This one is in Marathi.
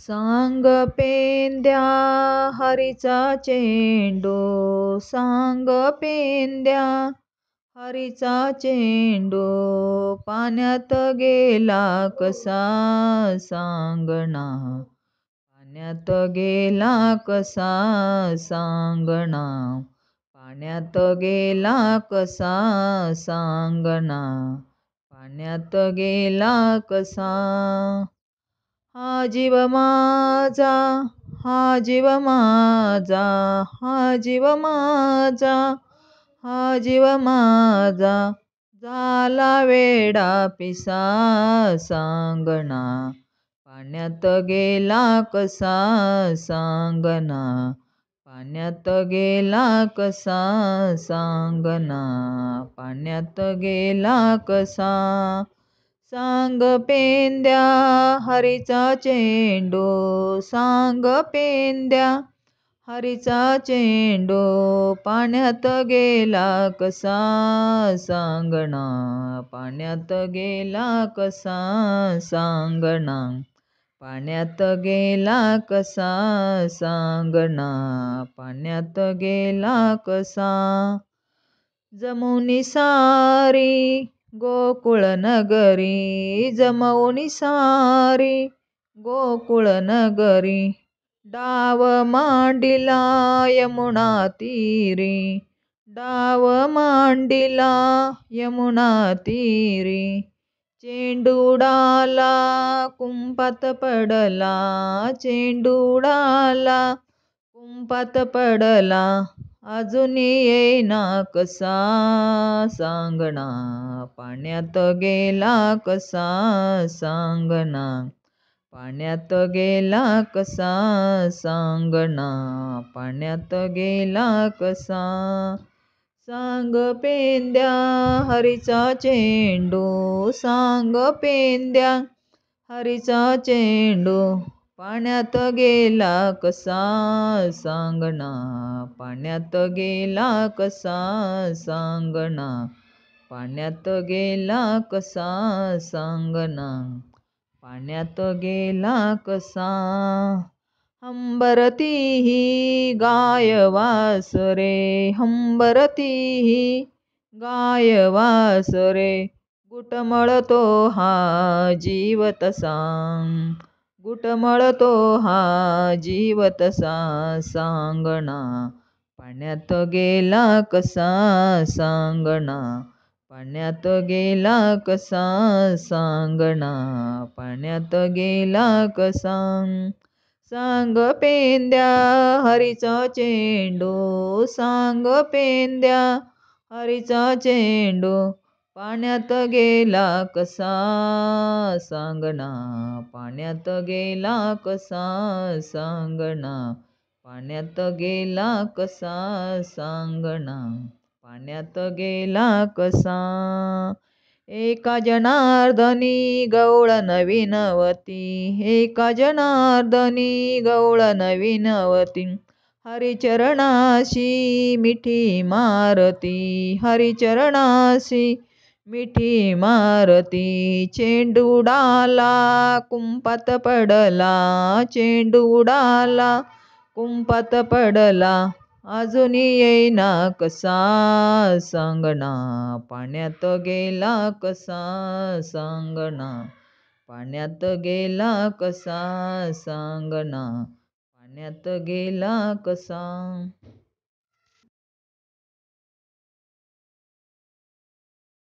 सांग पेंद्या हरीचा चेंडू सांग पेंद्या हरीचा चेंडू पाण्यात गेला कसा सांग पाण्यात गेला कसा सांगणा पाण्यात गेला कसा सांग पाण्यात गेला कसा हा जीव माझा हा जीव माझा हा जीव माझा हा जीव माझा झाला वेडा पिसा सांगणा पाण्यात गेला कसा सांगणा पाण्यात गेला कसा सांगणा पाण्यात गेला कसा सांग पेंद्या हरीचा चेंडू सांग पेंद्या हरीचा चेंडो पाण्यात गेला कसा सांगणा पाण्यात गेला कसा सांगणा पाण्यात गेला कसा सांगणा पाण्यात गेला कसा जमुनी सारी गोकुळनगरी जमवणी सारी नगरी डाव मांडिला यमुना तीरी डाव मांडिला यमुना तीरी चेंडूडाला कुंपत पडला चेंडूडाला कुंपत पडला अजून येईना कसा सांगणा पाण्यात गेला कसा सांगणा पाण्यात गेला कसा सांगणा पाण्यात गेला कसा सांग पेंद्या हरीचा चेंडू सांग पेंद्या हरीचा चेंडू पाण्यात गेला कसा सांगना पाण्यात गेला कसा सांगना पाण्यात गेला कसा सांगना पाण्यात गेला कसा हंबरती ही गाय वास रे हंबरती ही गाय वास रे गुटमळतो हा जीवत तसा तो हा जीव तसा सांगणा पाण्यात गेला कसा सांगणा पाण्यात गेला कसा सांगणा पाण्यात गेला कसा सांग पेंद्या हरीचा चेंडू सांग पेंद्या हरीचा चेंडू पाण्यात गेला कसा सांगणा पाण्यात गेला कसा सांगणा पाण्यात गेला कसा सांगणा पाण्यात गेला कसा एका जनार्दनी गवळ नवीनवती एका जनार्दनी गवळ नवीनवती हरिचरणाशी मिठी मारती हरिचरणाशी मिठी मारती चेंडू उडाला कुंपात पडला चेंडू उडाला कुंपात पडला अजून येईना कसा सांगणा पाण्यात गेला कसा सांगणा पाण्यात गेला कसा सांगणा पाण्यात गेला कसा